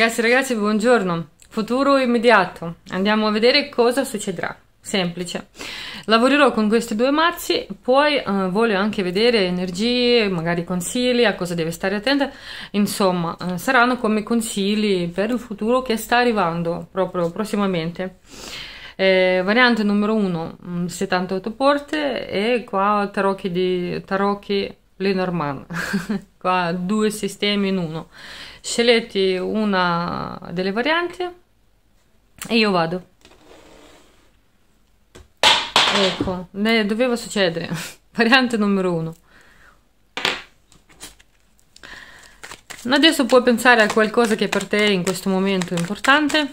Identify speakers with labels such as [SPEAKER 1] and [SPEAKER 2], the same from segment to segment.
[SPEAKER 1] Ragazzi, ragazzi, buongiorno. Futuro immediato. Andiamo a vedere cosa succederà. Semplice. Lavorerò con questi due mazzi, poi eh, voglio anche vedere energie, magari consigli, a cosa deve stare attenta. Insomma, eh, saranno come consigli per il futuro che sta arrivando proprio prossimamente. Eh, variante numero 1, 78 mm, porte e qua tarocchi di tarocchi Lenormand. qua due sistemi in uno scegliete una delle varianti e io vado ecco ne doveva succedere variante numero uno adesso puoi pensare a qualcosa che per te in questo momento è importante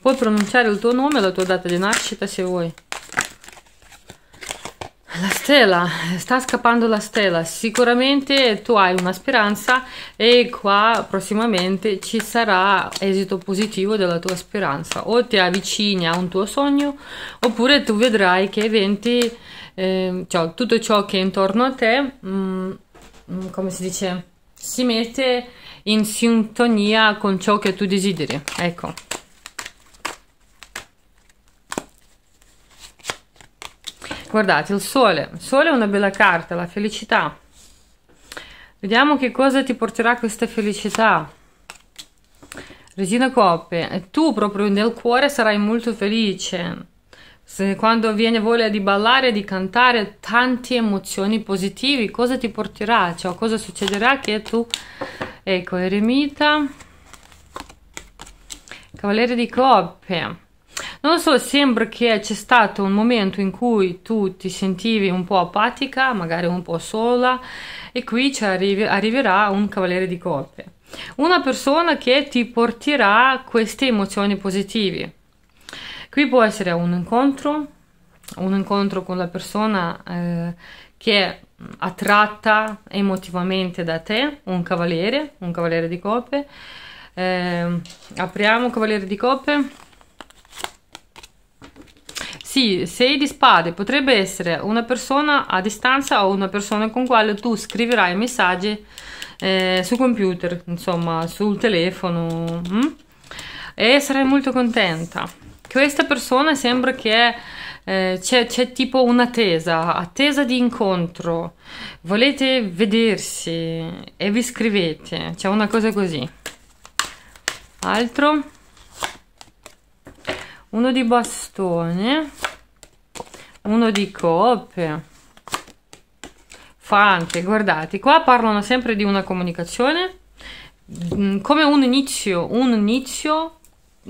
[SPEAKER 1] puoi pronunciare il tuo nome e la tua data di nascita se vuoi la stella, sta scappando la stella, sicuramente tu hai una speranza e qua prossimamente ci sarà esito positivo della tua speranza, o ti avvicini a un tuo sogno oppure tu vedrai che eventi, eh, cioè, tutto ciò che è intorno a te, mh, mm, mm, come si dice, si mette in sintonia con ciò che tu desideri, ecco. guardate il sole il sole è una bella carta la felicità vediamo che cosa ti porterà questa felicità Regina coppe tu proprio nel cuore sarai molto felice Se, quando viene voglia di ballare di cantare tante emozioni positive cosa ti porterà cioè cosa succederà che tu ecco eremita cavaliere di coppe non so, sembra che c'è stato un momento in cui tu ti sentivi un po' apatica, magari un po' sola, e qui arrivi, arriverà un cavaliere di coppe. Una persona che ti porterà queste emozioni positive. Qui può essere un incontro, un incontro con la persona eh, che attratta emotivamente da te, un cavaliere, un cavaliere di coppe. Eh, apriamo cavaliere di coppe sì, sei di spade potrebbe essere una persona a distanza o una persona con quale tu scriverai messaggi eh, su computer, insomma, sul telefono. Hm? E sarai molto contenta. Questa persona sembra che eh, c'è, tipo un'attesa, attesa di incontro. Volete vedersi e vi scrivete. C'è una cosa così. Altro uno di bastone, uno di coppe. Fante, guardate, qua parlano sempre di una comunicazione, mm, come un inizio, un inizio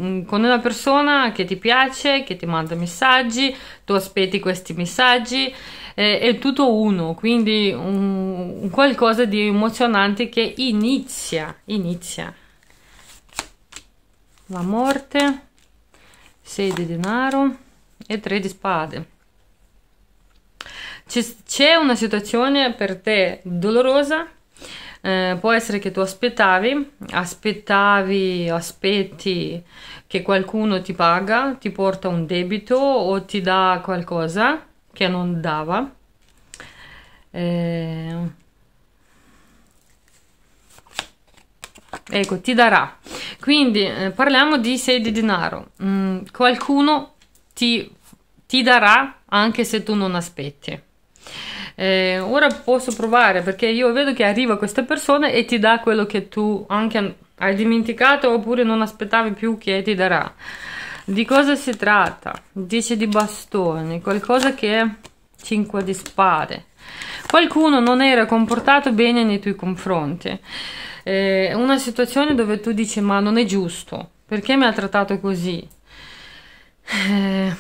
[SPEAKER 1] mm, con una persona che ti piace, che ti manda messaggi, tu aspetti questi messaggi, eh, è tutto uno, quindi un, qualcosa di emozionante che inizia, inizia. La morte, 6 di denaro e 3 di spade c'è una situazione per te dolorosa eh, può essere che tu aspettavi, aspettavi, aspetti che qualcuno ti paga, ti porta un debito o ti dà qualcosa che non dava. Eh, ecco, ti darà. Quindi eh, parliamo di sei di denaro. Mm, qualcuno ti, ti darà anche se tu non aspetti. Eh, ora posso provare perché io vedo che arriva questa persona e ti dà quello che tu anche hai dimenticato oppure non aspettavi più che ti darà. Di cosa si tratta? 10 di bastoni, qualcosa che è 5 di spade. Qualcuno non era comportato bene nei tuoi confronti eh, una situazione dove tu dici ma non è giusto, perché mi ha trattato così? Eh,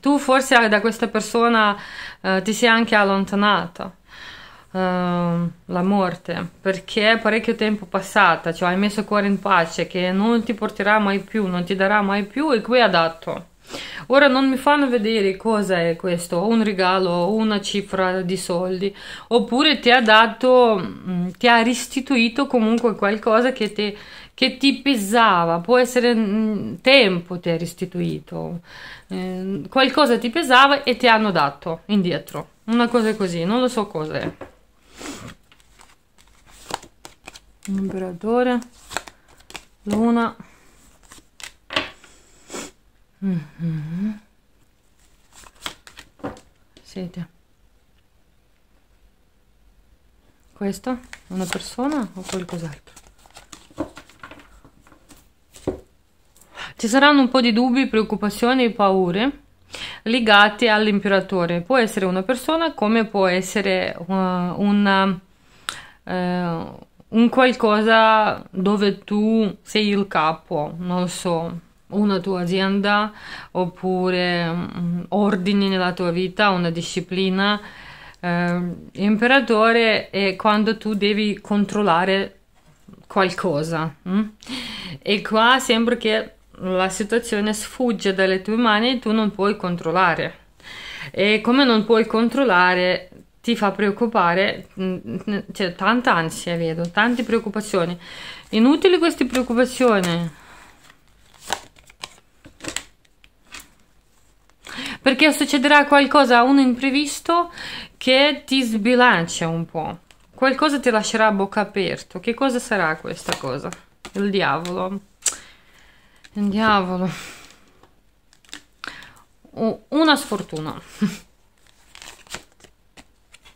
[SPEAKER 1] tu forse eh, da questa persona eh, ti sei anche allontanata ehm, la morte perché è parecchio tempo passata cioè hai messo il cuore in pace che non ti porterà mai più non ti darà mai più e qui ha dato Ora non mi fanno vedere cosa è questo, un regalo, una cifra di soldi, oppure ti ha dato, mm, ti ha restituito comunque qualcosa che, te, che ti pesava, può essere mm, tempo ti ha restituito, eh, qualcosa ti pesava e ti hanno dato indietro, una cosa così, non lo so cosa è. Imperatore, luna Mhm. Siete. Questa? Una persona o qualcos'altro? Ci saranno un po' di dubbi, preoccupazioni e paure legate all'imperatore. Può essere una persona come può essere uh, una, uh, un qualcosa dove tu sei il capo, non lo so una tua azienda oppure mm, ordini nella tua vita, una disciplina. Eh, imperatore è quando tu devi controllare qualcosa mh? Mm? e qua sembra che la situazione sfugge dalle tue mani e tu non puoi controllare e come non puoi controllare ti fa preoccupare mm, c'è cioè tanta ansia vedo tante preoccupazioni inutili queste preoccupazioni perché succederà qualcosa, un imprevisto che ti sbilancia un po'. Qualcosa ti lascerà a bocca aperta. Che cosa sarà questa cosa? Il diavolo. Il diavolo. una sfortuna.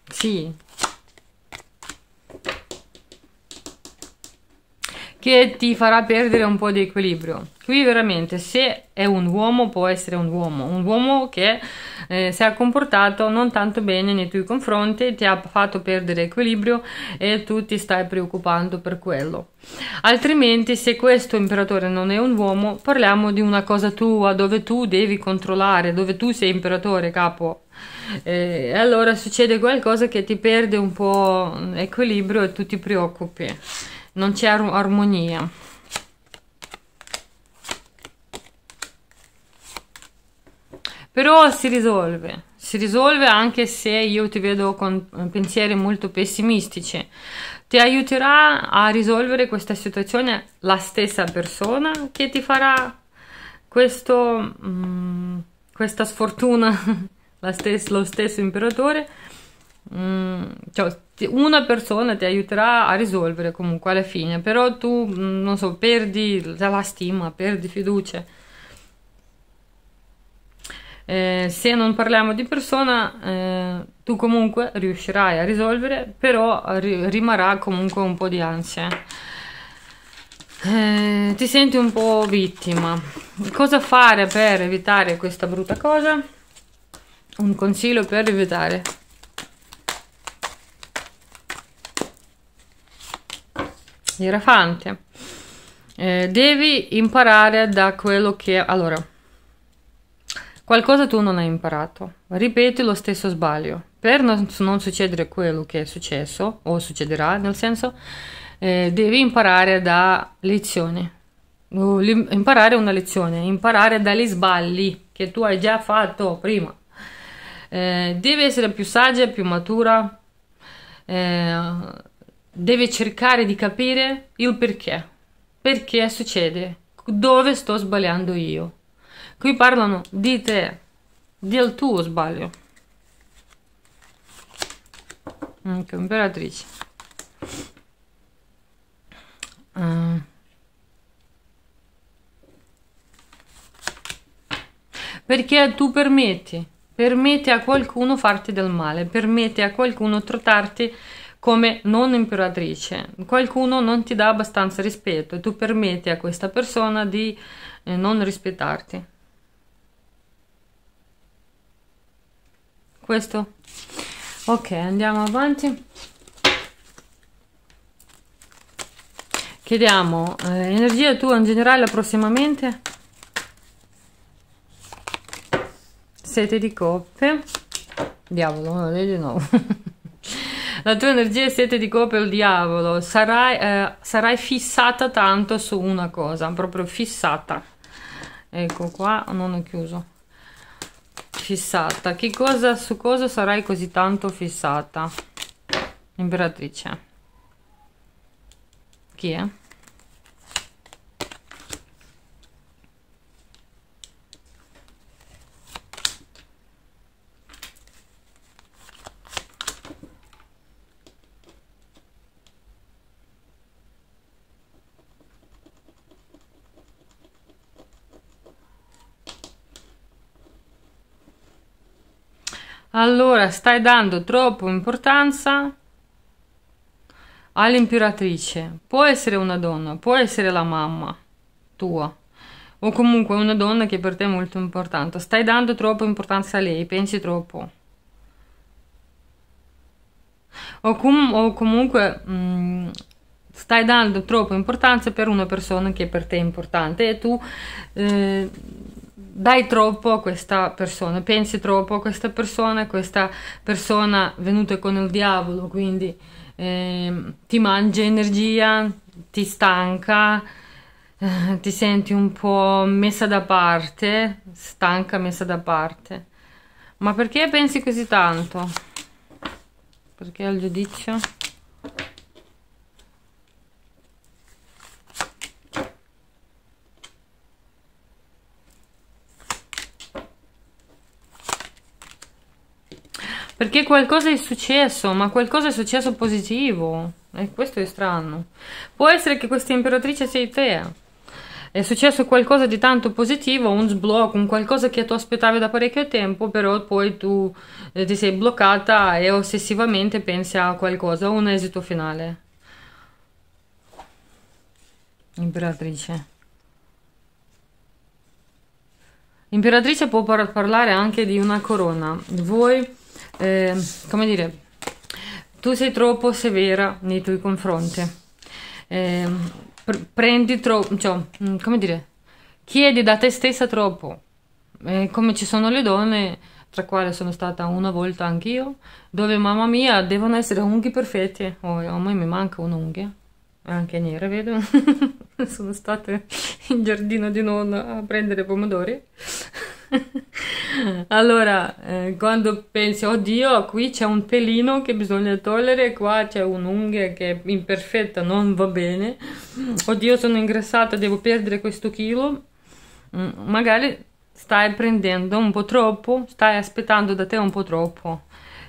[SPEAKER 1] sì, che ti farà perdere un po' di equilibrio. Qui veramente se è un uomo può essere un uomo, un uomo che eh, si è comportato non tanto bene nei tuoi confronti, ti ha fatto perdere equilibrio e tu ti stai preoccupando per quello. Altrimenti se questo imperatore non è un uomo, parliamo di una cosa tua dove tu devi controllare, dove tu sei imperatore capo. Eh, e allora succede qualcosa che ti perde un po' equilibrio e tu ti preoccupi non c'è ar armonia. Però si risolve, si risolve anche se io ti vedo con eh, pensieri molto pessimistici. Ti aiuterà a risolvere questa situazione la stessa persona che ti farà questo, mh, mm, questa sfortuna, la stes lo stesso imperatore. Mh, mm, cioè, una persona ti aiuterà a risolvere comunque alla fine, però tu, mm, non so, perdi la stima, perdi fiducia. Eh, se non parliamo di persona, eh, tu comunque riuscirai a risolvere, però ri rimarrà comunque un po' di ansia. Eh, ti senti un po' vittima. Cosa fare per evitare questa brutta cosa? Un consiglio per evitare Ierafante, eh, devi imparare da quello che... Allora, qualcosa tu non hai imparato, ripeti lo stesso sbaglio. Per non, non succedere quello che è successo, o succederà, nel senso, eh, devi imparare da lezioni. Imparare una lezione, imparare dagli sbagli che tu hai già fatto prima. Eh, devi essere più saggia, più matura. Eh, deve cercare di capire il perché, perché succede, dove sto sbagliando io. Qui parlano di te, del tuo sbaglio. Ecco, imperatrice. Ah. Perché tu permetti, permetti a qualcuno farti del male, permetti a qualcuno trattarti come non imperatrice. Qualcuno non ti dà abbastanza rispetto e tu permetti a questa persona di eh, non rispettarti. Questo? Ok, andiamo avanti. Chiediamo, eh, energia tua in generale prossimamente? Sete di coppe. Diavolo, non lo di nuovo la tua energia è sete di copia il diavolo, sarai, eh, sarai fissata tanto su una cosa, proprio fissata. Ecco qua, oh, non ho chiuso. Fissata. Che cosa, su cosa sarai così tanto fissata? Imperatrice. Chi è? Allora, stai dando troppo importanza all'imperatrice. Può essere una donna, può essere la mamma tua o comunque una donna che per te è molto importante. Stai dando troppa importanza a lei, pensi troppo. O, com o comunque mh, mm, stai dando troppa importanza per una persona che per te è importante e tu eh, dai troppo a questa persona, pensi troppo a questa persona, questa persona venuta con il diavolo, quindi eh, ti mangia energia, ti stanca, eh, ti senti un po' messa da parte, stanca, messa da parte. Ma perché pensi così tanto? Perché al giudizio? Perché qualcosa è successo, ma qualcosa è successo positivo. E questo è strano. Può essere che questa imperatrice sei te. È successo qualcosa di tanto positivo, un sblocco, un qualcosa che tu aspettavi da parecchio tempo, però poi tu eh, ti sei bloccata e ossessivamente pensi a qualcosa, un esito finale. Imperatrice. Imperatrice può par parlare anche di una corona. Voi eh, come dire, tu sei troppo severa nei tuoi confronti, eh, pr prendi troppo, cioè, mm, come dire, chiedi da te stessa troppo, eh, come ci sono le donne tra quali sono stata una volta anch'io, dove mamma mia devono essere unghie perfette, oh, a me mi manca un'unghia, anche nera vedo, sono state in giardino di nonna a prendere pomodori, allora, eh, quando pensi, oddio, qui c'è un pelino che bisogna togliere, qua c'è un'unghia che è imperfetta, non va bene, oddio, sono ingrassata, devo perdere questo chilo, mm, magari stai prendendo un po' troppo, stai aspettando da te un po' troppo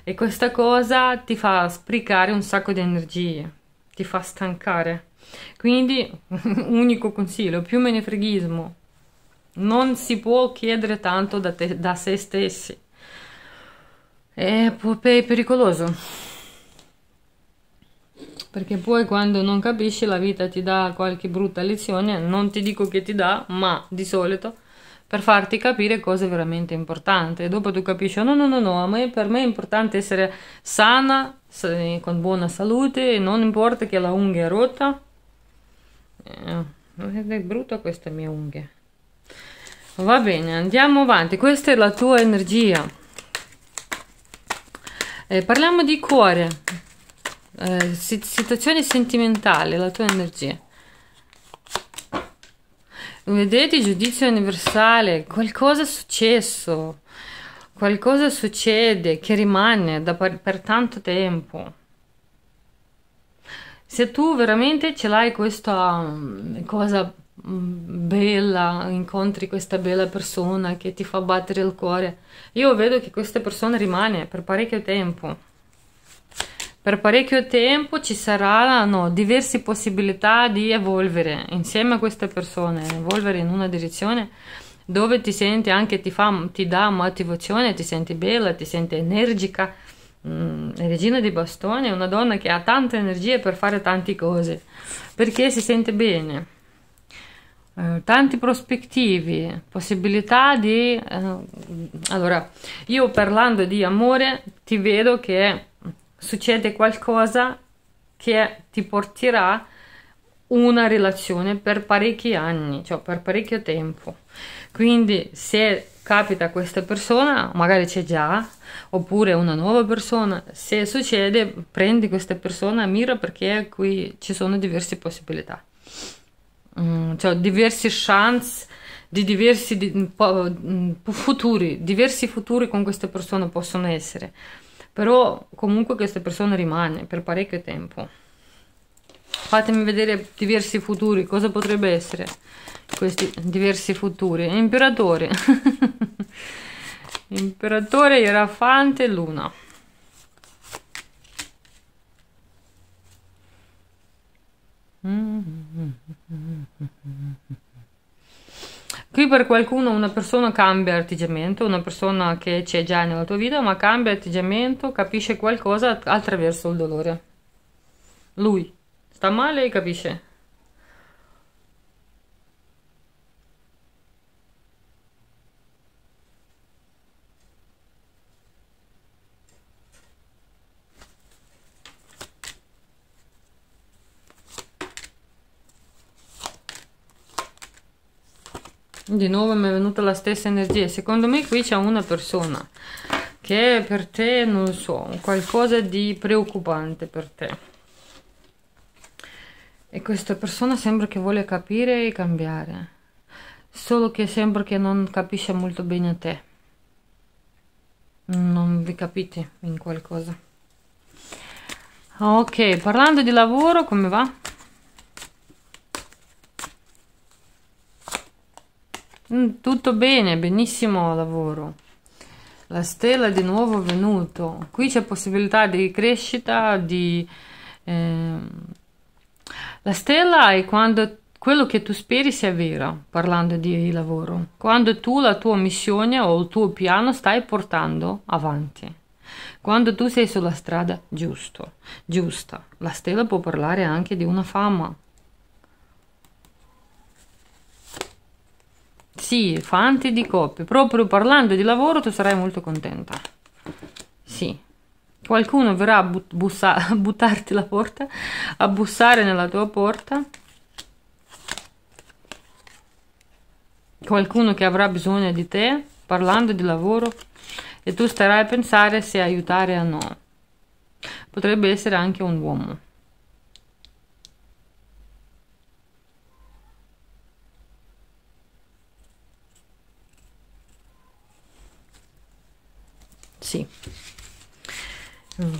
[SPEAKER 1] e questa cosa ti fa sprecare un sacco di energie, ti fa stancare. Quindi, unico consiglio, più menefreghismo, non si può chiedere tanto da, te, da se stessi. È, è pericoloso. Perché poi quando non capisci la vita ti dà qualche brutta lezione, non ti dico che ti dà, ma di solito per farti capire cosa è veramente importante. E dopo tu capisci, oh, no, no, no, a me, per me è importante essere sana, con buona salute, non importa che la unghia è rotta. Eh, è brutta questa mia unghia va bene andiamo avanti questa è la tua energia eh, parliamo di cuore eh, situazione sentimentale la tua energia vedete giudizio universale qualcosa è successo qualcosa succede che rimane da per, per tanto tempo se tu veramente ce l'hai questa mm, cosa bella, incontri questa bella persona che ti fa battere il cuore. Io vedo che questa persona rimane per parecchio tempo. Per parecchio tempo ci saranno diverse possibilità di evolvere insieme a queste persone, evolvere in una direzione dove ti senti anche, ti, fa, ti dà motivazione, ti senti bella, ti senti energica. Mm, regina di bastone è una donna che ha tanta energia per fare tante cose perché si sente bene eh, tanti prospettivi, possibilità di... Eh, allora, io parlando di amore ti vedo che succede qualcosa che ti porterà una relazione per parecchi anni, cioè per parecchio tempo. Quindi se capita questa persona, magari c'è già, oppure una nuova persona, se succede prendi questa persona, mira perché qui ci sono diverse possibilità mh, cioè diversi chance di diversi di, futuri, diversi futuri con queste persone possono essere, però comunque queste persone rimane per parecchio tempo. Fatemi vedere diversi futuri, cosa potrebbe essere questi diversi futuri. Imperatore, Imperatore, irafante, Luna. Mm -hmm. Qui per qualcuno una persona cambia atteggiamento, una persona che c'è già nella tua vita, ma cambia atteggiamento, capisce qualcosa attraverso il dolore. Lui sta male e capisce. di nuovo mi è venuta la stessa energia secondo me qui c'è una persona che per te non so qualcosa di preoccupante per te e questa persona sembra che voglia capire e cambiare solo che sembra che non capisce molto bene te non vi capite in qualcosa ok parlando di lavoro come va Mm, tutto bene benissimo lavoro la stella di nuovo venuto qui c'è possibilità di crescita di eh... la stella è quando quello che tu speri sia vero parlando di lavoro quando tu la tua missione o il tuo piano stai portando avanti quando tu sei sulla strada giusto, giusta la stella può parlare anche di una fama Sì, fante di coppie. Proprio parlando di lavoro tu sarai molto contenta. Sì. Qualcuno verrà a, bussa a buttarti la porta, a bussare nella tua porta. Qualcuno che avrà bisogno di te, parlando di lavoro, e tu starai a pensare se aiutare o no. Potrebbe essere anche un uomo. Sì.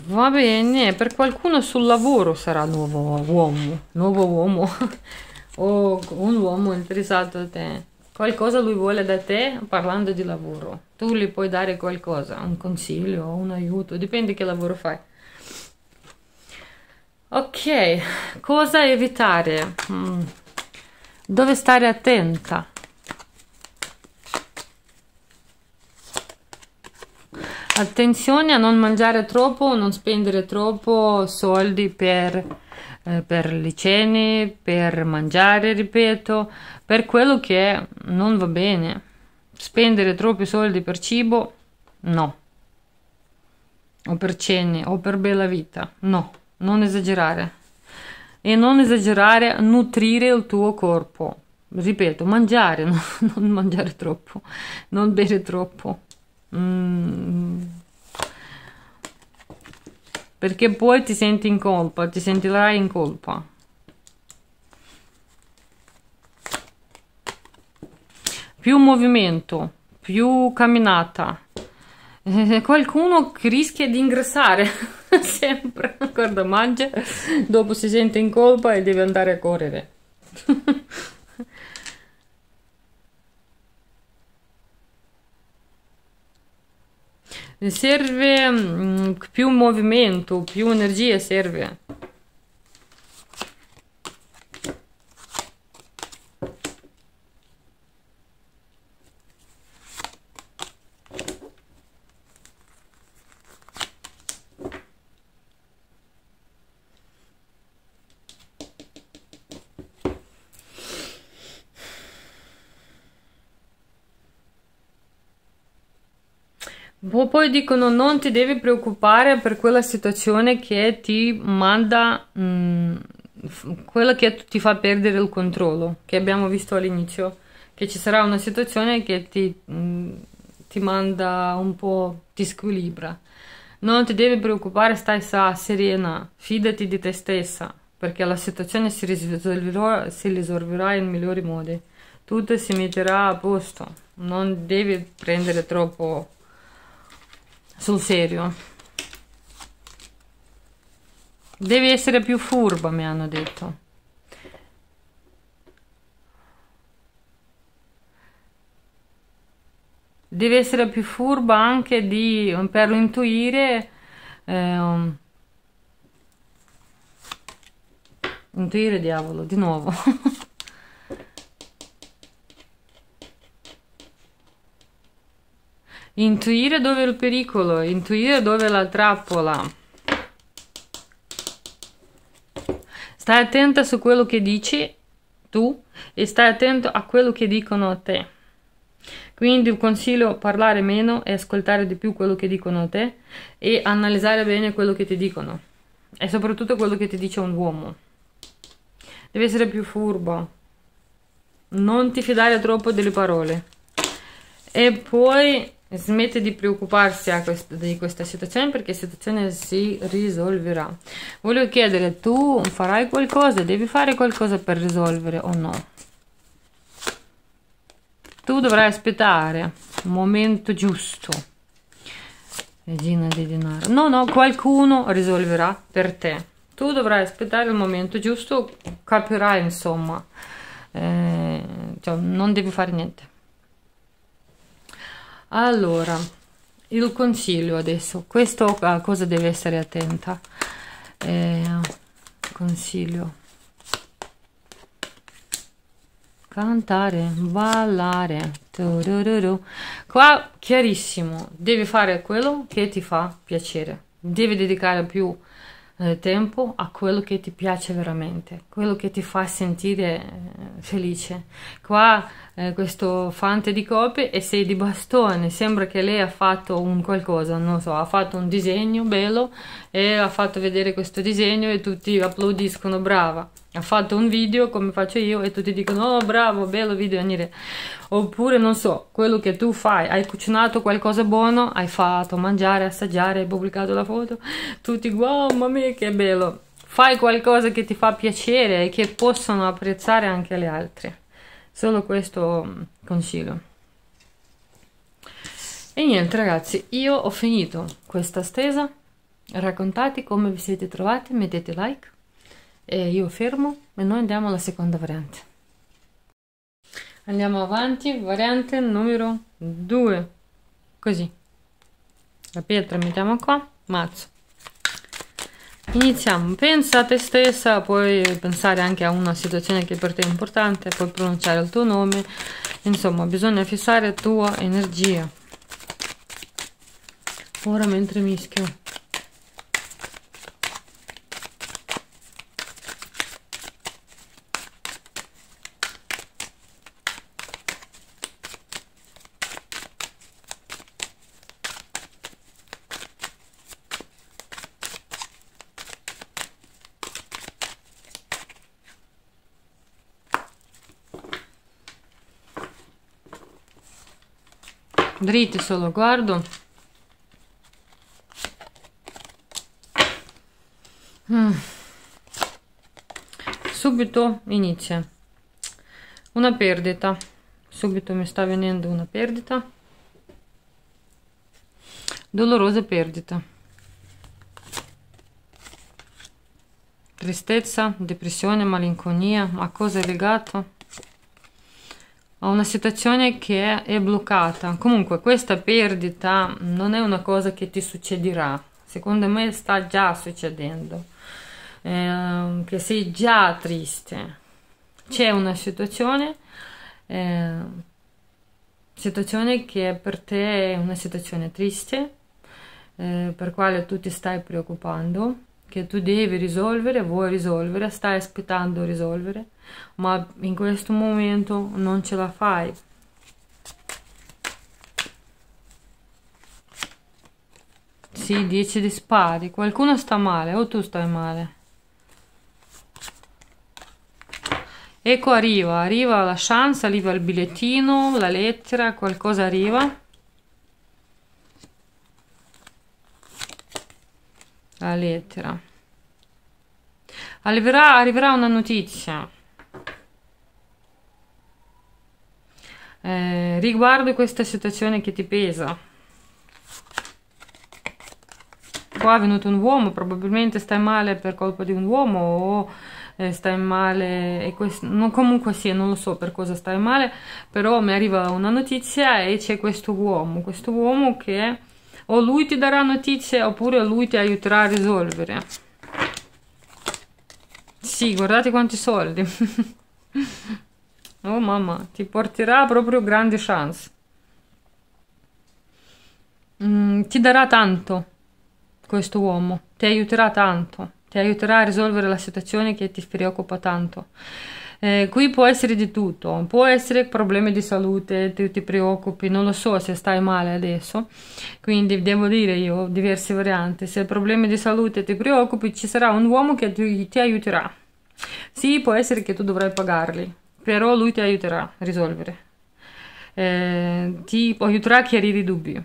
[SPEAKER 1] Va bene, eh, per qualcuno sul lavoro sarà nuovo uomo, nuovo uomo o un uomo interessato a te. Qualcosa lui vuole da te parlando di lavoro. Tu gli puoi dare qualcosa, un consiglio, un aiuto, dipende che lavoro fai. Ok, cosa evitare? Mm. Dove stare attenta? attenzione a non mangiare troppo non spendere troppo soldi per, eh, per le cene per mangiare ripeto per quello che non va bene spendere troppi soldi per cibo no o per cene o per bella vita no non esagerare e non esagerare nutrire il tuo corpo ripeto mangiare no? non mangiare troppo non bere troppo Mm. Perché poi ti senti in colpa, ti sentirai in colpa. Più movimento, più camminata. Eh, qualcuno rischia di ingrassare sempre, guarda, mangia, dopo si sente in colpa e deve andare a correre. serve mm, più movimento, più energia serve. loro dicono non ti devi preoccupare per quella situazione che ti manda, mh, mm, quella che ti fa perdere il controllo, che abbiamo visto all'inizio, che ci sarà una situazione che ti, mh, mm, ti manda un po', ti squilibra. Non ti devi preoccupare, stai sa, serena, fidati di te stessa, perché la situazione si risolverà, si risolverà in migliori modi. Tutto si metterà a posto, non devi prendere troppo sul serio devi essere più furba mi hanno detto devi essere più furba anche di, per intuire eh, intuire diavolo di nuovo Intuire dove è il pericolo, intuire dove è la trappola. Stai attenta su quello che dici tu e stai attento a quello che dicono a te. Quindi il consiglio è parlare meno e ascoltare di più quello che dicono a te e analizzare bene quello che ti dicono e soprattutto quello che ti dice un uomo. Devi essere più furbo. Non ti fidare troppo delle parole. E poi smette di preoccuparsi questo, di questa situazione perché la situazione si risolverà. Voglio chiedere, tu farai qualcosa, devi fare qualcosa per risolvere o no? Tu dovrai aspettare il momento giusto. Regina di denaro. No, no, qualcuno risolverà per te. Tu dovrai aspettare il momento giusto, capirai insomma, eh, cioè, non devi fare niente allora il consiglio adesso questo a cosa deve essere attenta eh, consiglio cantare ballare turururu. qua chiarissimo devi fare quello che ti fa piacere devi dedicare più eh, tempo a quello che ti piace veramente quello che ti fa sentire eh, felice qua eh, questo fante di copie e sei di bastone sembra che lei ha fatto un qualcosa non so ha fatto un disegno bello e ha fatto vedere questo disegno e tutti applaudiscono brava ha fatto un video come faccio io e tutti dicono oh bravo bello video Anire oppure non so quello che tu fai hai cucinato qualcosa buono hai fatto mangiare assaggiare hai pubblicato la foto tutti wow mamma mia che bello fai qualcosa che ti fa piacere e che possono apprezzare anche le altre solo questo mm, consiglio e niente ragazzi io ho finito questa stesa raccontate come vi siete trovati mettete like e io fermo e noi andiamo alla seconda variante andiamo avanti variante numero 2 così la pietra mettiamo qua mazzo Iniziamo, pensa a te stessa, puoi pensare anche a una situazione che per te è importante, puoi pronunciare il tuo nome, insomma bisogna fissare la tua energia. Ora mentre mischio. dritti solo guardo hmm. subito inizia una perdita subito mi sta venendo una perdita dolorosa perdita tristezza depressione malinconia a cosa è legato ho una situazione che è bloccata. Comunque questa perdita non è una cosa che ti succederà, secondo me sta già succedendo, eh, che sei già triste. C'è una situazione, eh, situazione che per te è una situazione triste, eh, per quale tu ti stai preoccupando, che tu devi risolvere, vuoi risolvere, stai aspettando risolvere ma in questo momento non ce la fai. Sì, 10 di spari. Qualcuno sta male o tu stai male. Ecco arriva, arriva la chance, arriva il bigliettino, la lettera, qualcosa arriva. La lettera. Arriverà, arriverà una notizia. eh, riguardo questa situazione che ti pesa qua è venuto un uomo probabilmente stai male per colpa di un uomo o eh, stai male e questo, no, comunque sì non lo so per cosa stai male però mi arriva una notizia e c'è questo uomo questo uomo che o lui ti darà notizie oppure lui ti aiuterà a risolvere sì guardate quanti soldi Oh mamma, ti porterà proprio grandi chance. Mm, ti darà tanto questo uomo, ti aiuterà tanto, ti aiuterà a risolvere la situazione che ti preoccupa tanto. Eh, qui può essere di tutto, può essere problemi di salute, tu ti preoccupi, non lo so se stai male adesso, quindi devo dire io diverse varianti, se problemi di salute ti preoccupi ci sarà un uomo che ti, ti aiuterà. Sì, può essere che tu dovrai pagarli, però lui ti aiuterà a risolvere, eh, ti aiuterà a chiarire i dubbi.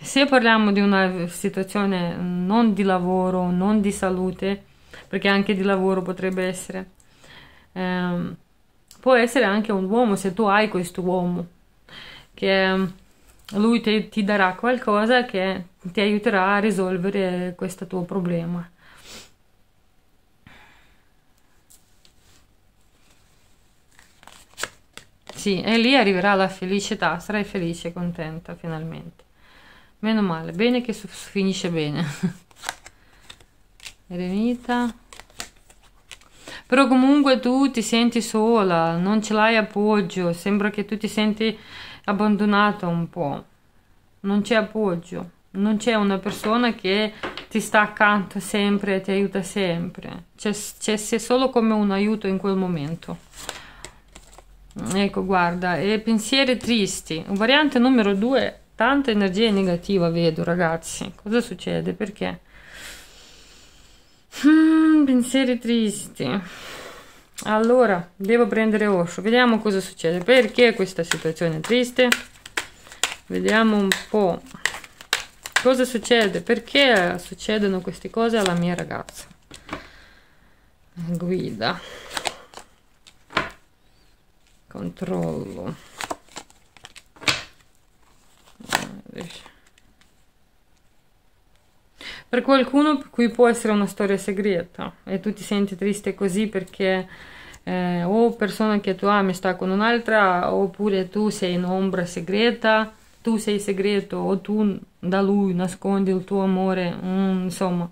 [SPEAKER 1] Se parliamo di una situazione non di lavoro, non di salute, perché anche di lavoro potrebbe essere, eh, può essere anche un uomo se tu hai questo uomo, che ehm, lui ti, ti darà qualcosa che ti aiuterà a risolvere questo tuo problema. Sì, e lì arriverà la felicità, sarai felice e contenta finalmente. Meno male, bene che finisce bene. Eremita. Però comunque tu ti senti sola, non ce l'hai appoggio, sembra che tu ti senti abbandonata un po'. Non c'è appoggio, non c'è una persona che ti sta accanto sempre, e ti aiuta sempre. C'è solo come un aiuto in quel momento. Ecco, guarda, e pensieri tristi. Variante numero due, tanta energia negativa, vedo ragazzi. Cosa succede? Perché? Mm, pensieri tristi. Allora, devo prendere Osho. Vediamo cosa succede. Perché questa situazione è triste? Vediamo un po' cosa succede. Perché succedono queste cose alla mia ragazza? Guida controllo per qualcuno qui può essere una storia segreta e tu ti senti triste così perché eh, o persona che tu ami sta con un'altra oppure tu sei in ombra segreta tu sei segreto o tu da lui nascondi il tuo amore mm, insomma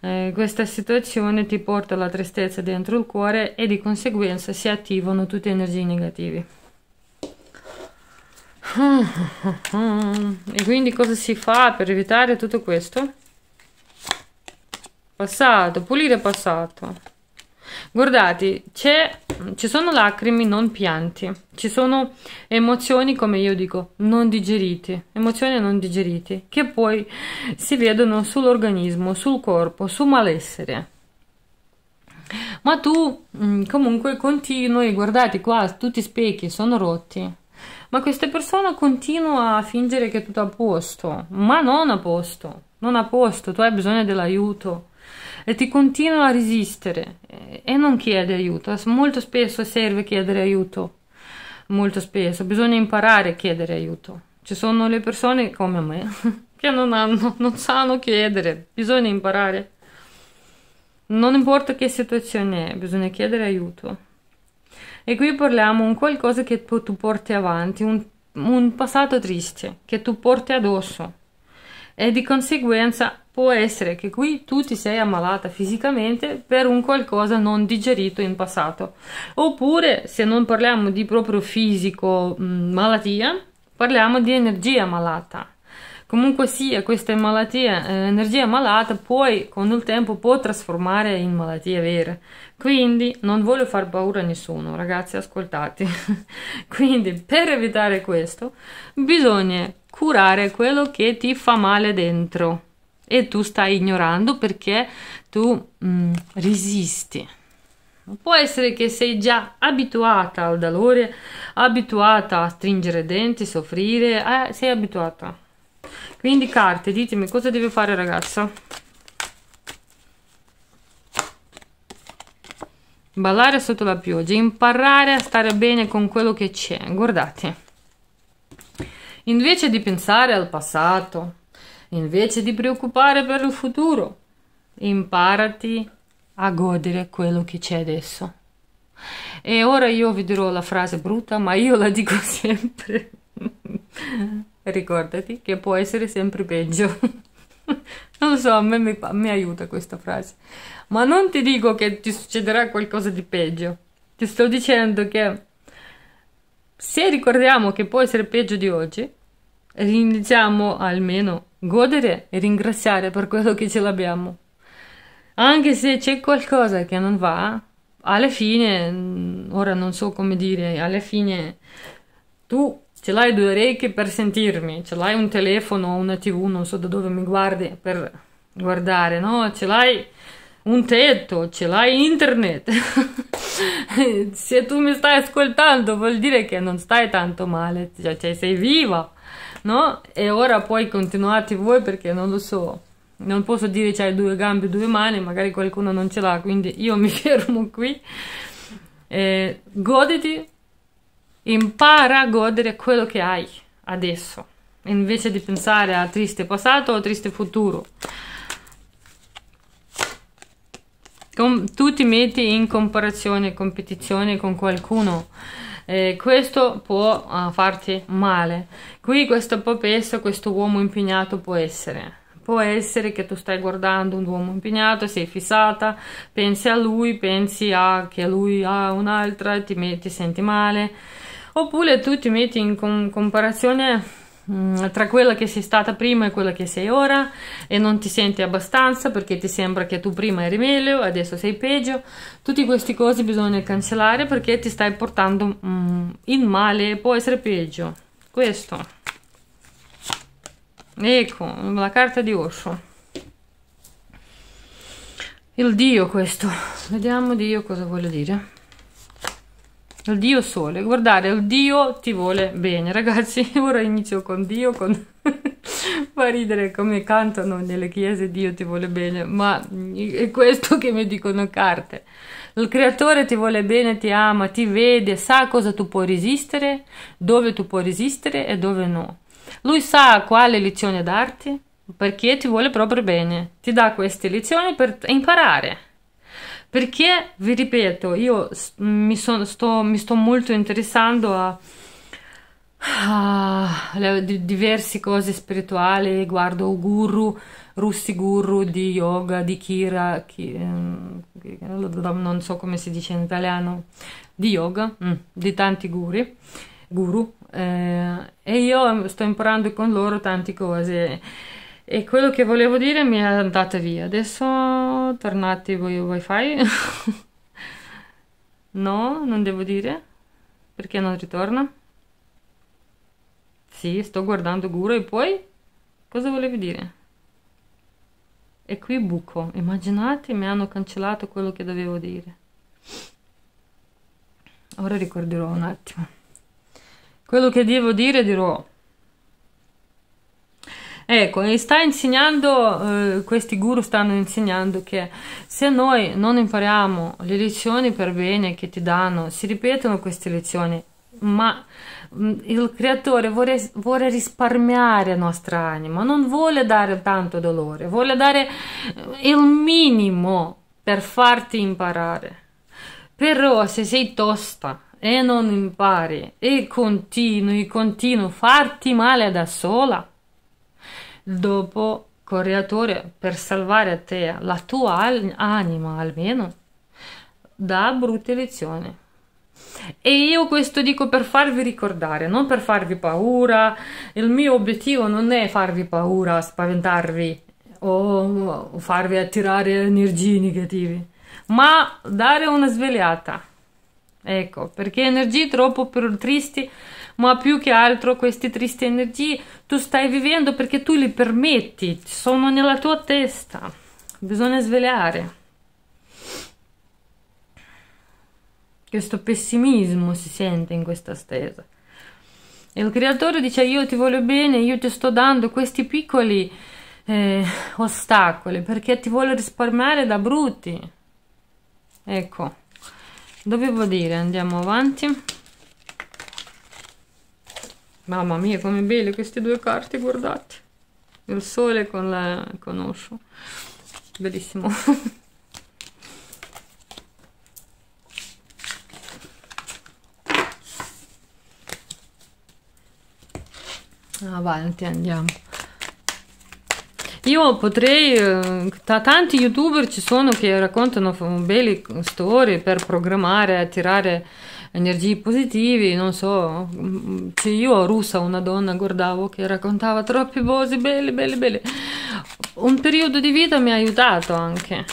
[SPEAKER 1] eh, questa situazione ti porta la tristezza dentro il cuore e di conseguenza si attivano tutte le energie negative. E quindi cosa si fa per evitare tutto questo? Passato, pulire passato. Guardate, ci sono lacrime non pianti, ci sono emozioni, come io dico, non digerite, emozioni non digerite, che poi si vedono sull'organismo, sul corpo, sul malessere. Ma tu mm, comunque continui, guardate qua, tutti i specchi sono rotti, ma questa persona continua a fingere che tutto a posto, ma non a posto, non a posto, tu hai bisogno dell'aiuto e ti continua a resistere eh, e non chiede aiuto. Molto spesso serve chiedere aiuto, molto spesso bisogna imparare a chiedere aiuto. Ci sono le persone come me che non, hanno, non sanno chiedere, bisogna imparare. Non importa che situazione è, bisogna chiedere aiuto. E qui parliamo di un qualcosa che tu porti avanti, un, un passato triste che tu porti addosso e di conseguenza può essere che qui tu ti sei ammalata fisicamente per un qualcosa non digerito in passato. Oppure, se non parliamo di proprio fisico mh, mm, malattia, parliamo di energia malata. Comunque sia, questa malattia, eh, energia malata poi con il tempo può trasformare in malattie vere. Quindi non voglio far paura a nessuno, ragazzi, ascoltate. Quindi per evitare questo bisogna curare quello che ti fa male dentro e tu stai ignorando perché tu mm, resisti. Può essere che sei già abituata al dolore, abituata a stringere denti, soffrire, eh, sei abituata. Quindi carte, ditemi cosa deve fare ragazza. Ballare sotto la pioggia, imparare a stare bene con quello che c'è. Guardate. Invece di pensare al passato, invece di preoccupare per il futuro, imparati a godere quello che c'è adesso. E ora io vi dirò la frase brutta, ma io la dico sempre. Ricordati che può essere sempre peggio. non lo so, a me mi, mi aiuta questa frase. Ma non ti dico che ti succederà qualcosa di peggio. Ti sto dicendo che se ricordiamo che può essere peggio di oggi, iniziamo almeno godere e ringraziare per quello che ce l'abbiamo. Anche se c'è qualcosa che non va, alla fine, mm, ora non so come dire, alla fine tu ce l'hai due orecchie per sentirmi, ce l'hai un telefono o una tv, non so da dove mi guardi per guardare, no? Ce l'hai un tetto, ce l'hai internet. Se tu mi stai ascoltando vuol dire che non stai tanto male, cioè, cioè sei viva no? E ora poi continuate voi perché non lo so. Non posso dire c'hai due gambe, due mani, magari qualcuno non ce l'ha, quindi io mi fermo qui. Eh, goditi, impara a godere quello che hai adesso, invece di pensare a triste passato o triste futuro. tu ti metti in comparazione, competizione con qualcuno eh, questo può uh, farti male. Qui questo papessa, questo uomo impegnato può essere. Può essere che tu stai guardando un uomo impegnato, sei fissata, pensi a lui, pensi a che lui ha un'altra, ti, ti, senti male. Oppure tu ti metti in com comparazione Mm, tra quella che sei stata prima e quella che sei ora e non ti senti abbastanza perché ti sembra che tu prima eri meglio, adesso sei peggio. Tutte queste cose bisogna cancellare perché ti stai portando mm, in male, può essere peggio. Questo. Ecco, la carta di Osho. Il Dio questo. Vediamo Dio cosa voglio dire. Cioè, il dio sole, guardare il dio ti vuole bene ragazzi, ora inizio con dio, con... fa ridere come cantano nelle chiese dio ti vuole bene, ma è questo che mi dicono carte, il creatore ti vuole bene, ti ama, ti vede, sa cosa tu puoi resistere, dove tu puoi resistere e dove no, lui sa quale lezione darti perché ti vuole proprio bene, ti dà queste lezioni per imparare perché vi ripeto io mi, son, sto, mi sto molto interessando a, a, a diverse cose spirituali guardo guru russi guru di yoga di kira chi, ehm, non so come si dice in italiano di yoga mm, di tanti guru guru eh, e io sto imparando con loro tante cose e quello che volevo dire mi è andata via. Adesso tornate voi wifi. no, non devo dire. Perché non ritorna? Sì, sto guardando Guru e poi cosa volevi dire? E qui buco. Immaginate, mi hanno cancellato quello che dovevo dire. Ora ricorderò un attimo. Quello che devo dire dirò. Ecco, e sta insegnando, eh, questi guru stanno insegnando che se noi non impariamo le lezioni per bene che ti danno, si ripetono queste lezioni, ma mm, il creatore vuole, vuole, risparmiare la nostra anima, non vuole dare tanto dolore, vuole dare eh, il minimo per farti imparare. Però se sei tosta e non impari e continui, continui a farti male da sola, dopo Correatore, per salvare te, la tua anima almeno, da brutte lezioni. E io questo dico per farvi ricordare, non per farvi paura. Il mio obiettivo non è farvi paura, spaventarvi o farvi attirare energie negative, ma dare una svegliata. Ecco, perché energie troppo tristi ma più che altro queste tristi energie tu stai vivendo perché tu li permetti, sono nella tua testa, bisogna svegliare. Questo pessimismo si sente in questa stesa. Il creatore dice io ti voglio bene, io ti sto dando questi piccoli eh, ostacoli perché ti voglio risparmiare da brutti. Ecco, dovevo dire, andiamo avanti. Mamma mia, come belle queste due carte, guardate. Il sole con la con Osho. Bellissimo. Avanti, andiamo. Io potrei, eh, tra tanti youtuber ci sono che raccontano belle storie per programmare, attirare energie positive, non so, mm, mm, se io a russa una donna guardavo che raccontava troppe cose belle, belle, belle. Un periodo di vita mi ha aiutato anche,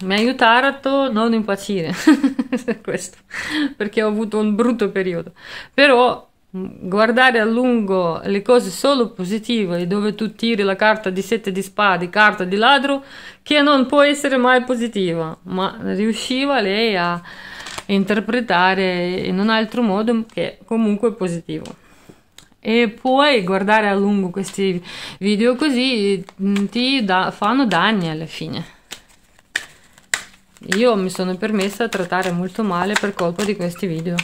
[SPEAKER 1] mi ha aiutato a non impazzire, questo, perché ho avuto un brutto periodo, però mm, guardare a lungo le cose solo positive e dove tu tiri la carta di sette di spade, carta di ladro, che non può essere mai positiva, ma riusciva lei a interpretare in un altro modo che comunque è positivo e poi guardare a lungo questi video così mm, ti da fanno danni alla fine io mi sono permessa di trattare molto male per colpa di questi video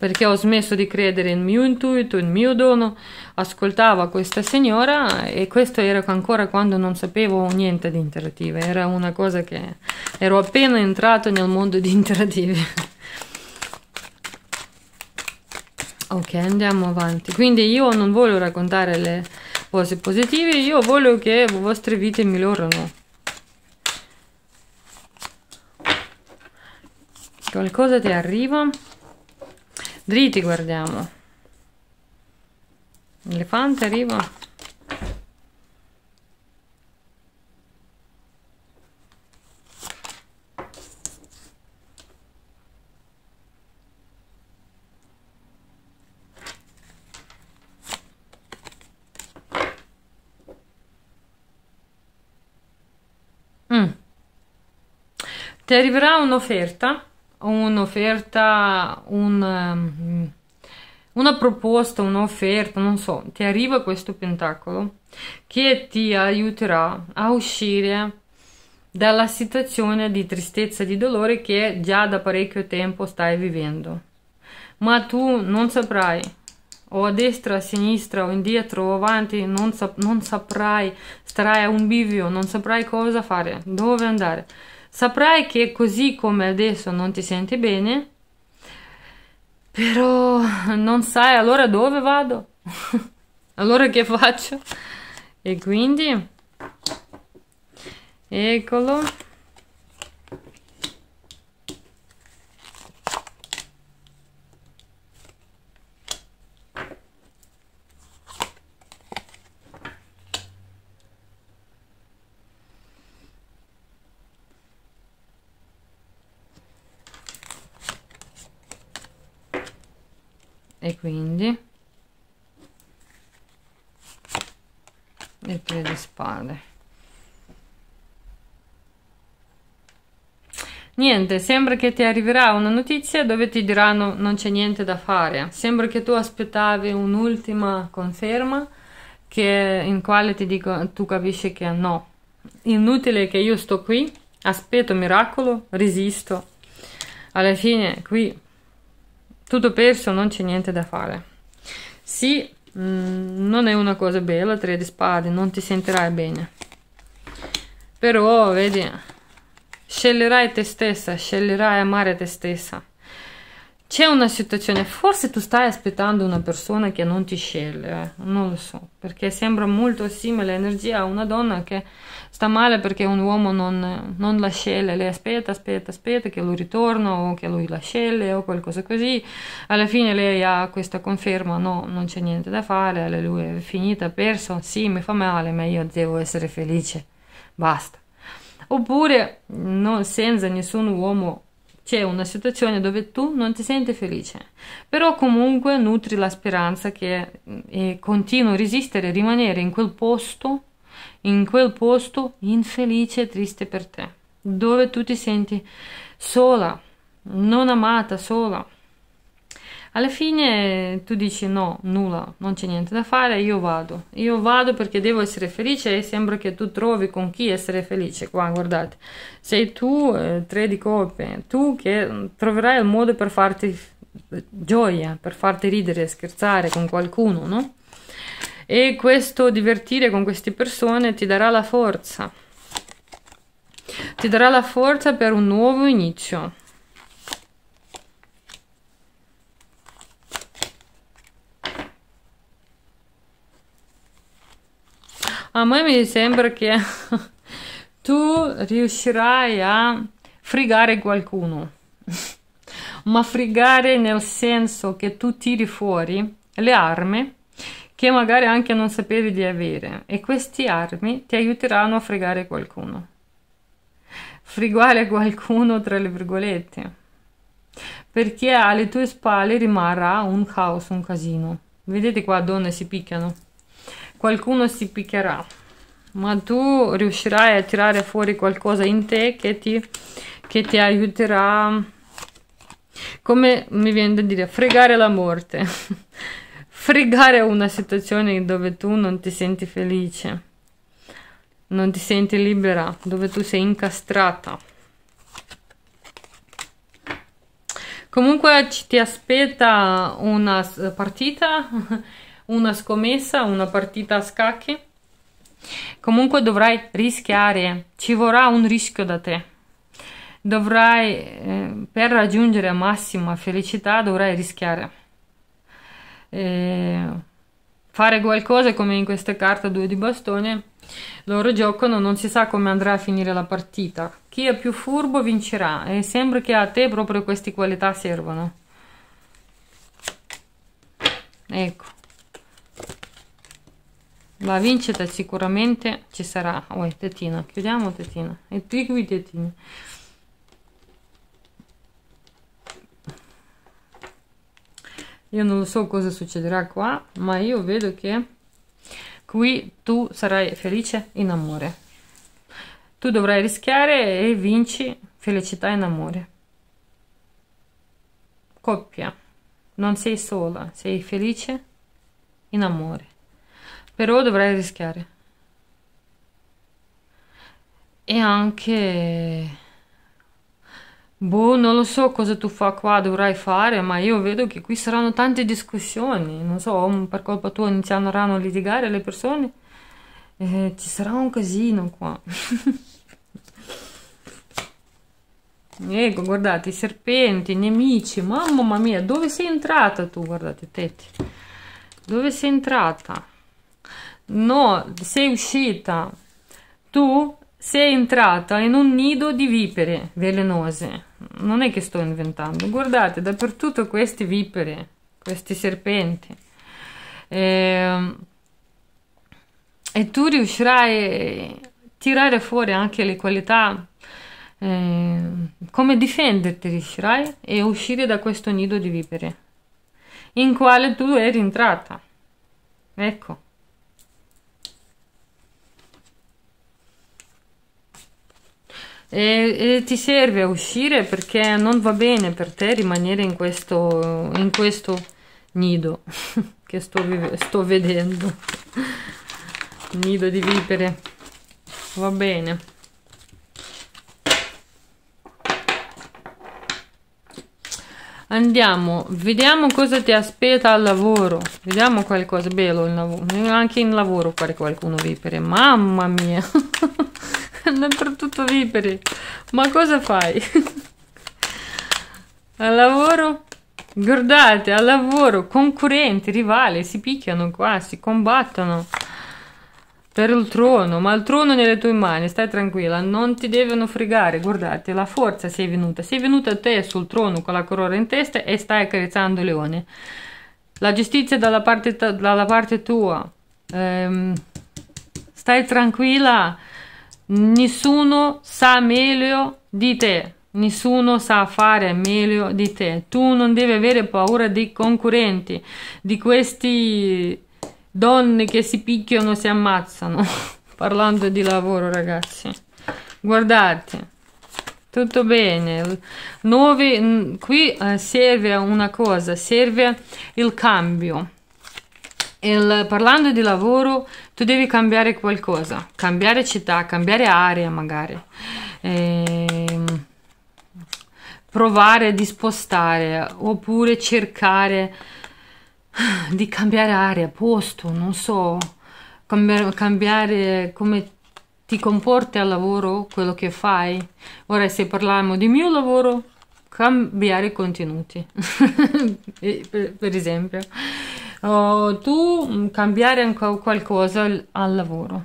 [SPEAKER 1] perché ho smesso di credere in mio intuito, in mio dono, ascoltavo questa signora e questo era ancora quando non sapevo niente di interattiva, era una cosa che ero appena entrato nel mondo di interattivi. ok, andiamo avanti. Quindi io non voglio raccontare le cose positive, io voglio che le vostre vite migliorino. Qualcosa ti arriva? Dritti guardiamo. Elefante arriva. Mm. Ti arriverà un'offerta un'offerta, un, ehm, una proposta, un'offerta, non so, ti arriva questo pentacolo che ti aiuterà a uscire dalla situazione di tristezza, di dolore che già da parecchio tempo stai vivendo. Ma tu non saprai, o a destra, a sinistra, o indietro, o avanti, non, sap non saprai, starai a un bivio, non saprai cosa fare, dove andare. Saprai che così come adesso non ti senti bene, però non sai allora dove vado, allora che faccio. E quindi, eccolo. Niente, sembra che ti arriverà una notizia dove ti diranno non c'è niente da fare. Sembra che tu aspettavi un'ultima conferma che, in quale ti dico tu capisci che no. Inutile che io sto qui, aspetto miracolo, resisto. Alla fine qui tutto perso, non c'è niente da fare. Sì, mh, mm, non è una cosa bella, tre di spade, non ti sentirai bene. Però, vedi, Sceglierai te stessa, sceglierai amare te stessa. C'è una situazione, forse tu stai aspettando una persona che non ti sceglie, eh? non lo so, perché sembra molto simile l'energia a una donna che sta male perché un uomo non, non la sceglie, lei aspetta, aspetta, aspetta che lui ritorna o che lui la sceglie o qualcosa così, alla fine lei ha questa conferma, no, non c'è niente da fare, lui è finita, perso, sì, mi fa male, ma io devo essere felice, basta. Oppure no, senza nessun uomo c'è una situazione dove tu non ti senti felice, però comunque nutri la speranza che mm, eh, continui a resistere, rimanere in quel posto, in quel posto infelice e triste per te, dove tu ti senti sola, non amata, sola alla fine tu dici no, nulla, non c'è niente da fare, io vado, io vado perché devo essere felice e sembra che tu trovi con chi essere felice, qua guardate, sei tu eh, tre di coppe, tu che mm, troverai il modo per farti gioia, per farti ridere, scherzare con qualcuno, no? E questo divertire con queste persone ti darà la forza, ti darà la forza per un nuovo inizio a me mi sembra che tu riuscirai a frigare qualcuno, ma frigare nel senso che tu tiri fuori le armi che magari anche non sapevi di avere e queste armi ti aiuteranno a fregare qualcuno. frigare qualcuno tra le virgolette, perché alle tue spalle rimarrà un caos, un casino. Vedete qua donne si picchiano qualcuno si piccherà, ma tu riuscirai a tirare fuori qualcosa in te che ti, che ti aiuterà, come mi viene da dire, fregare la morte, fregare una situazione dove tu non ti senti felice, non ti senti libera, dove tu sei incastrata. Comunque ci ti aspetta una partita una scommessa, una partita a scacchi. Comunque dovrai rischiare, ci vorrà un rischio da te. Dovrai, eh, per raggiungere massima felicità, dovrai rischiare. E eh, fare qualcosa come in queste carte due di bastone. Loro giocano, non si sa come andrà a finire la partita. Chi è più furbo vincerà e sembra che a te proprio queste qualità servano. Ecco la vincita sicuramente ci sarà oh, tetina chiudiamo tetina e tu qui tetina io non so cosa succederà qua ma io vedo che qui tu sarai felice in amore tu dovrai rischiare e vinci felicità in amore coppia non sei sola sei felice in amore però dovrai rischiare. E anche... Boh, non lo so cosa tu fa qua, dovrai fare, ma io vedo che qui saranno tante discussioni. Non so, per colpa tua inizieranno a litigare le persone. Eh, ci sarà un casino qua. ecco, guardate, i serpenti, i nemici. Mamma mia, dove sei entrata tu? Guardate, tetti Dove sei entrata? No, sei uscita. Tu sei entrata in un nido di vipere velenose. Non è che sto inventando. Guardate, dappertutto queste vipere, questi serpenti. E, ehm, e tu riuscirai a tirare fuori anche le qualità, eh, come difenderti riuscirai e uscire da questo nido di vipere in quale tu eri entrata. Ecco. e, e, ti serve a uscire perché non va bene per te rimanere in questo, in questo nido che sto, sto vedendo nido di vipere va bene andiamo vediamo cosa ti aspetta al lavoro vediamo qualcosa bello il lavoro anche in lavoro fare qualcuno vipere mamma mia dappertutto viperi ma cosa fai? al lavoro guardate al lavoro concorrenti rivali si picchiano qua si combattono per il trono ma il trono nelle tue mani stai tranquilla non ti devono fregare guardate la forza si è venuta sei venuta a te sul trono con la corona in testa e stai accarezzando leone la giustizia dalla parte, dalla parte tua ehm, stai tranquilla Nessuno sa meglio di te. Nessuno sa fare meglio di te. Tu non devi avere paura dei concorrenti, di queste donne che si picchiano, e si ammazzano. Parlando di lavoro, ragazzi. Guardate, tutto bene. Nuovi, qui eh, serve una cosa, serve il cambio il, parlando di lavoro, tu devi cambiare qualcosa, cambiare città, cambiare area magari, e, ehm, provare di spostare oppure cercare di cambiare area, posto, non so, cambiare, cambiare come ti comporti al lavoro, quello che fai. Ora se parliamo di mio lavoro, cambiare contenuti, per, per esempio o tu mm, cambiare ancora qualcosa al lavoro.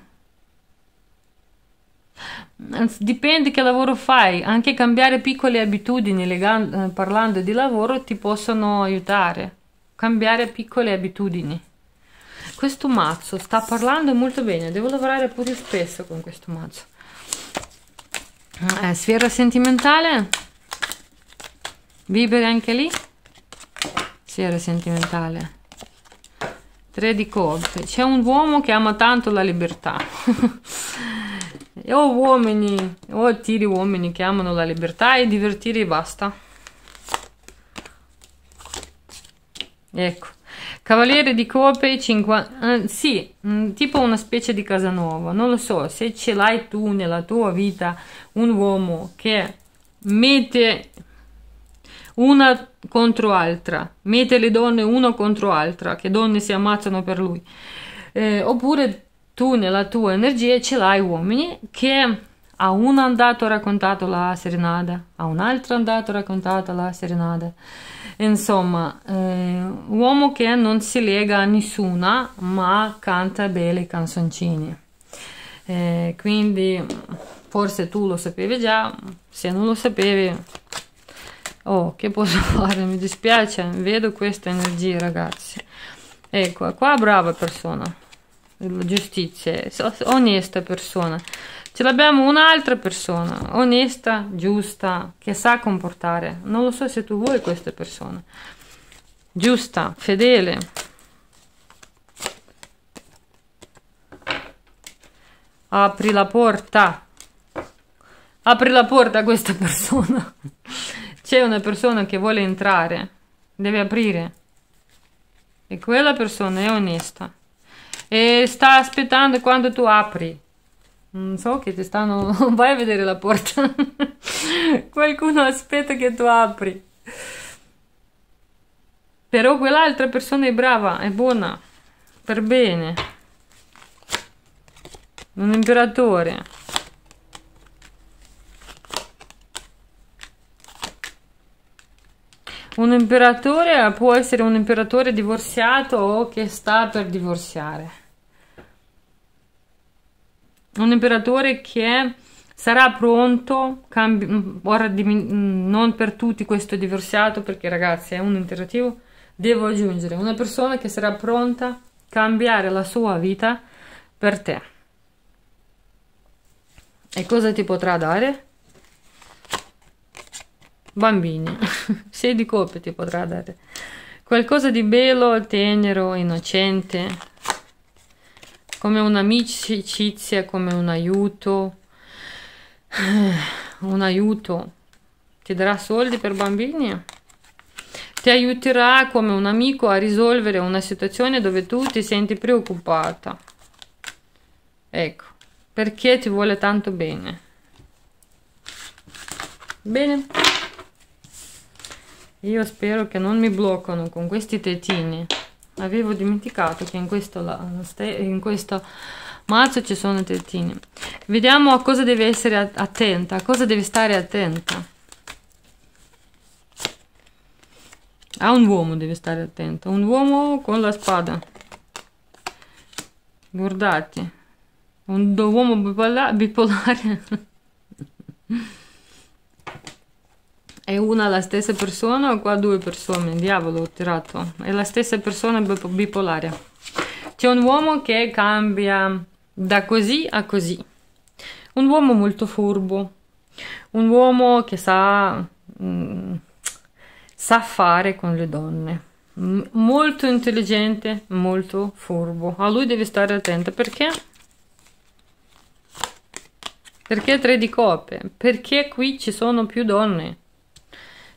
[SPEAKER 1] Dipende che lavoro fai, anche cambiare piccole abitudini legando, eh, parlando di lavoro ti possono aiutare. Cambiare piccole abitudini. Questo mazzo sta parlando molto bene, devo lavorare pure spesso con questo mazzo. Eh, sfera sentimentale, vivere anche lì, sfera sentimentale. Tre di colpe. C'è un uomo che ama tanto la libertà. o uomini, o tiri uomini che amano la libertà e divertire e basta. Ecco. Cavaliere di Coppe 50... Eh, sì, mm, tipo una specie di casa nuova. Non lo so, se ce l'hai tu nella tua vita un uomo che mette una contro altra, mette le donne una contro altra, che donne si ammazzano per lui. Eh, oppure tu nella tua energia ce l'hai uomini che a un andato raccontato la serenata, a un altro andato dato raccontata la serenata. Insomma, eh, uomo che non si lega a nessuna, ma canta belle canzoncini. Eh, quindi forse tu lo sapevi già, se non lo sapevi Oh, che posso fare? Mi dispiace, vedo questa energia, ragazzi. Ecco, qua brava persona, giustizia, onesta persona. Ce l'abbiamo un'altra persona, onesta, giusta, che sa comportare. Non lo so se tu vuoi questa persona. Giusta, fedele. Apri la porta. Apri la porta a questa persona. c'è una persona che vuole entrare, deve aprire. E quella persona è onesta. E sta aspettando quando tu apri. Non so che ti stanno... Vai a vedere la porta. Qualcuno aspetta che tu apri. Però quell'altra persona è brava, è buona, per bene. Un imperatore. Un imperatore può essere un imperatore divorziato o che sta per divorziare. Un imperatore che sarà pronto, cambi, mm, ora mm, non per tutti questo divorziato perché ragazzi è un interrogativo, devo aggiungere una persona che sarà pronta a cambiare la sua vita per te. E cosa ti potrà dare? bambini, Sei di coppie ti potrà dare. Qualcosa di bello, tenero, innocente, come un'amicizia, come un aiuto, un aiuto. Ti darà soldi per bambini? Ti aiuterà come un amico a risolvere una situazione dove tu ti senti preoccupata. Ecco, perché ti vuole tanto bene. Bene. Io spero che non mi bloccano con questi tetini. Avevo dimenticato che in questo, in questo mazzo ci sono i tetini. Vediamo a cosa deve essere attenta, a cosa deve stare attenta. A un uomo deve stare attento, un uomo con la spada. Guardate, un uomo bipolare, bipolare. È una la stessa persona o qua due persone? Diavolo, ho tirato. È la stessa persona bipolare. C'è un uomo che cambia da così a così. Un uomo molto furbo. Un uomo che sa, mh, mm, sa fare con le donne. M molto intelligente, molto furbo. A lui devi stare attenta perché perché tre di coppe? Perché qui ci sono più donne?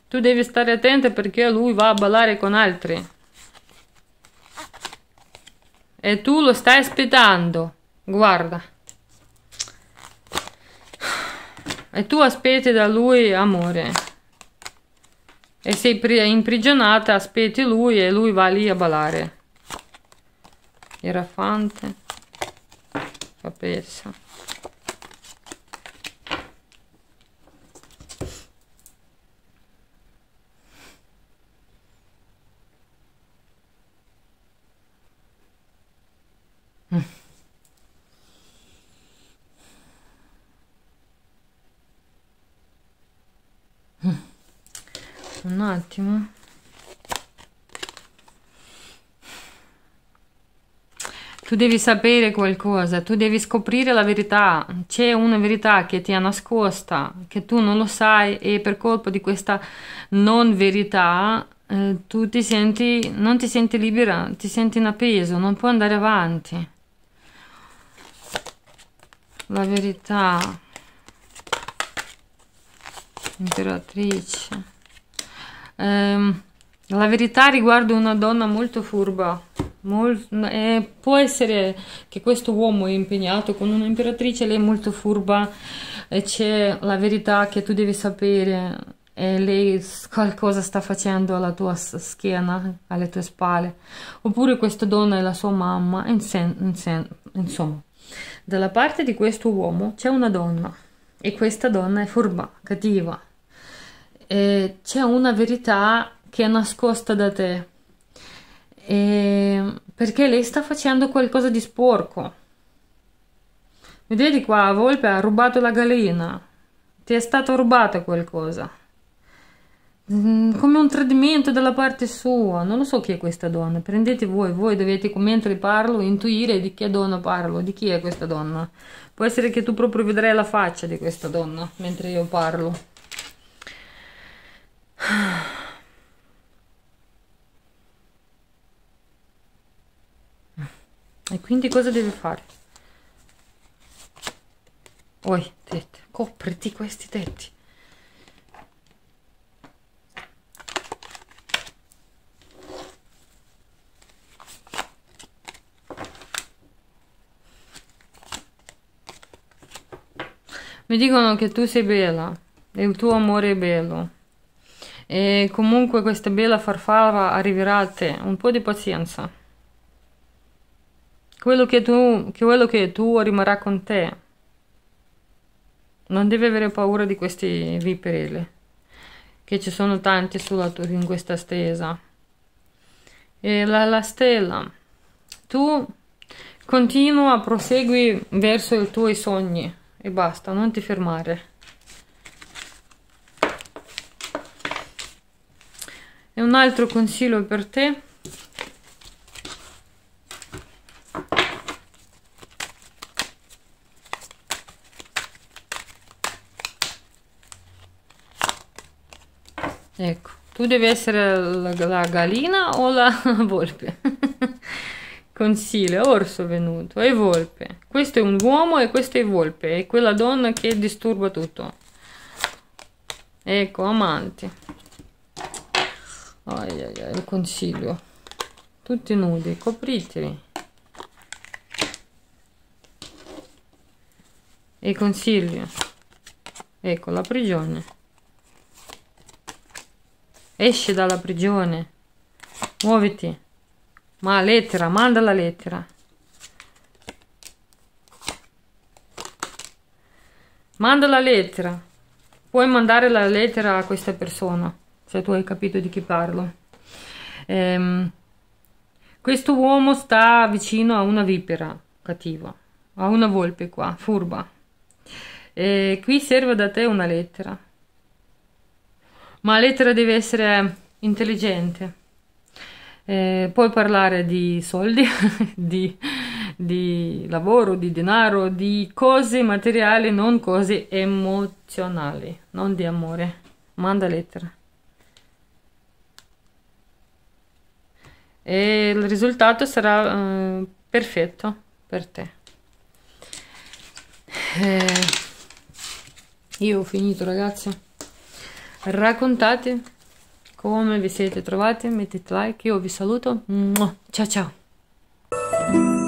[SPEAKER 1] Tu devi stare attenta perché lui va a ballare con altri. E tu lo stai aspettando. Guarda. E tu aspetti da lui amore. E sei imprigionata, aspetti lui e lui va lì a ballare. Irafante. Papessa. attimo tu devi sapere qualcosa tu devi scoprire la verità c'è una verità che ti è nascosta che tu non lo sai e per colpa di questa non verità eh, tu ti senti non ti senti libera ti senti in appeso non puoi andare avanti la verità imperatrice ehm, la verità riguardo una donna molto furba. Mol eh, può essere che questo uomo è impegnato con un'imperatrice, lei è molto furba, e c'è la verità che tu devi sapere e lei qualcosa sta facendo alla tua schiena, alle tue spalle, oppure questa donna è la sua mamma, insomma. Dalla parte di questo uomo c'è una donna e questa donna è furba, cattiva, eh, c'è una verità che è nascosta da te. Eh, perché lei sta facendo qualcosa di sporco. Vedete qua, Volpe ha rubato la gallina. Ti è stato rubato qualcosa. Mm, come un tradimento dalla parte sua. Non lo so chi è questa donna. Prendete voi, voi dovete, mentre parlo, intuire di che donna parlo, di chi è questa donna. Può essere che tu proprio vedrai la faccia di questa donna mentre io parlo. E quindi cosa devi fare? Oi, tetti, copriti questi tetti. Mi dicono che tu sei bella, il tuo amore è bello e comunque questa bella farfalla arriverà a te un po' di pazienza quello che tu, quello che tu rimarrà con te non devi avere paura di questi viperelli che ci sono tanti sulla tua, in questa stesa e la, la stella tu continua prosegui verso i tuoi sogni e basta non ti fermare e un altro consiglio per te ecco tu devi essere la, la gallina o la volpe consiglio orso venuto e volpe questo è un uomo e questo è volpe è quella donna che disturba tutto ecco amanti ai, ai, ai, consiglio tutti nudi copriteli e consiglio ecco la prigione esci dalla prigione muoviti ma lettera manda la lettera manda la lettera puoi mandare la lettera a questa persona se tu hai capito di chi parlo. Ehm, questo uomo sta vicino a una vipera cattiva, a una volpe qua, furba. E qui serve da te una lettera. Ma la lettera deve essere intelligente. E puoi parlare di soldi, di, di lavoro, di denaro, di cose materiali, non cose emozionali, non di amore. Manda lettera. e il risultato sarà eh, perfetto per te. Eh, io ho finito ragazzi, raccontate come vi siete trovati, mettete like, io vi saluto, ciao ciao!